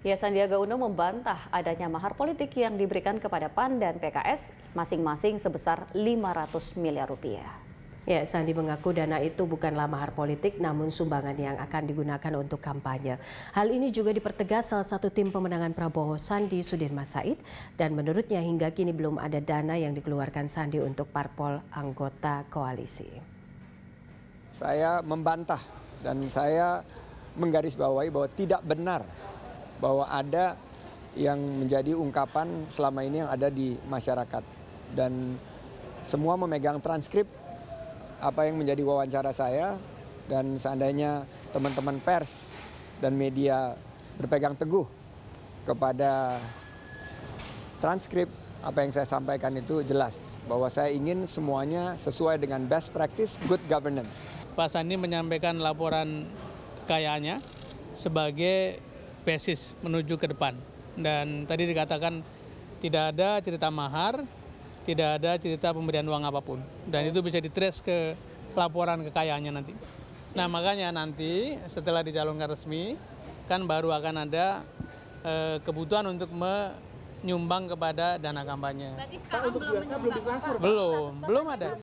Ya, Sandiaga Uno membantah adanya mahar politik yang diberikan kepada PAN dan PKS masing-masing sebesar 500 miliar rupiah. Ya, Sandi mengaku dana itu bukanlah mahar politik namun sumbangan yang akan digunakan untuk kampanye. Hal ini juga dipertegas salah satu tim pemenangan Prabowo Sandi Sudirman Said dan menurutnya hingga kini belum ada dana yang dikeluarkan Sandi untuk parpol anggota koalisi. Saya membantah dan saya menggarisbawahi bahwa tidak benar bahwa ada yang menjadi ungkapan selama ini yang ada di masyarakat dan semua memegang transkrip apa yang menjadi wawancara saya dan seandainya teman-teman pers dan media berpegang teguh kepada transkrip apa yang saya sampaikan itu jelas bahwa saya ingin semuanya sesuai dengan best practice good governance. Pak Sandi menyampaikan laporan kekayaannya sebagai basis menuju ke depan. Dan tadi dikatakan tidak ada cerita mahar, tidak ada cerita pemberian uang apapun. Dan itu bisa ditrace ke laporan kekayaannya nanti. Nah makanya nanti setelah dicalonkan resmi, kan baru akan ada eh, kebutuhan untuk menyumbang kepada dana kampanye. Berarti sekarang Pak, untuk belum, belum Belum, belum ada.